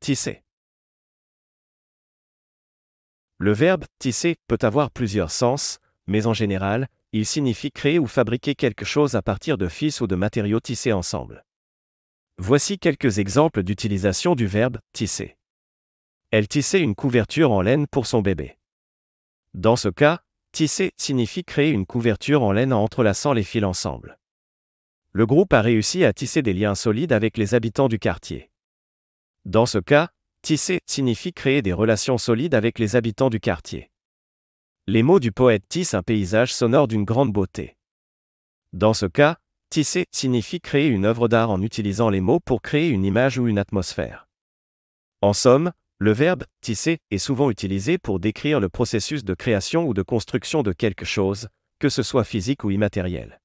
tisser. Le verbe tisser peut avoir plusieurs sens, mais en général, il signifie créer ou fabriquer quelque chose à partir de fils ou de matériaux tissés ensemble. Voici quelques exemples d'utilisation du verbe tisser. Elle tissait une couverture en laine pour son bébé. Dans ce cas, tisser signifie créer une couverture en laine en entrelaçant les fils ensemble. Le groupe a réussi à tisser des liens solides avec les habitants du quartier. Dans ce cas, tisser signifie créer des relations solides avec les habitants du quartier. Les mots du poète tissent un paysage sonore d'une grande beauté. Dans ce cas, tisser signifie créer une œuvre d'art en utilisant les mots pour créer une image ou une atmosphère. En somme, le verbe tisser est souvent utilisé pour décrire le processus de création ou de construction de quelque chose, que ce soit physique ou immatériel.